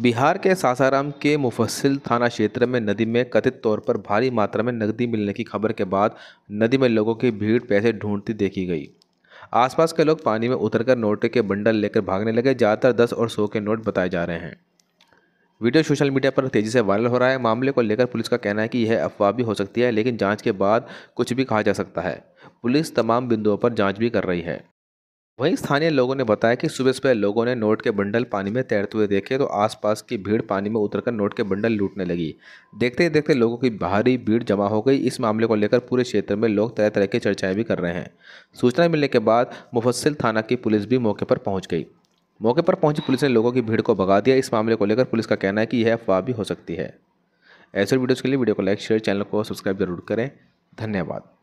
बिहार के सासाराम के मुफस्सिल थाना क्षेत्र में नदी में कथित तौर पर भारी मात्रा में नकदी मिलने की खबर के बाद नदी में लोगों की भीड़ पैसे ढूंढती देखी गई आसपास के लोग पानी में उतरकर नोटे के बंडल लेकर भागने लगे ज़्यादातर दस और सौ के नोट बताए जा रहे हैं वीडियो सोशल मीडिया पर तेज़ी से वायरल हो रहा है मामले को लेकर पुलिस का कहना है कि यह अफवाह भी हो सकती है लेकिन जाँच के बाद कुछ भी कहा जा सकता है पुलिस तमाम बिंदुओं पर जाँच भी कर रही है वहीं स्थानीय लोगों ने बताया कि सुबह सुबह लोगों ने नोट के बंडल पानी में तैरते हुए देखे तो आसपास की भीड़ पानी में उतरकर नोट के बंडल लूटने लगी देखते ही देखते लोगों की भारी भीड़ जमा हो गई इस मामले को लेकर पूरे क्षेत्र में लोग तरह तरह की चर्चाएं भी कर रहे हैं सूचना मिलने के बाद मुफस्सिल थाना की पुलिस भी मौके पर पहुँच गई मौके पर पहुंची पुलिस ने लोगों की भीड़ को भगा दिया इस मामले को लेकर पुलिस का कहना है कि यह अफवाह भी हो सकती है ऐसे वीडियोज़ के लिए वीडियो को लाइक शेयर चैनल को सब्सक्राइब जरूर करें धन्यवाद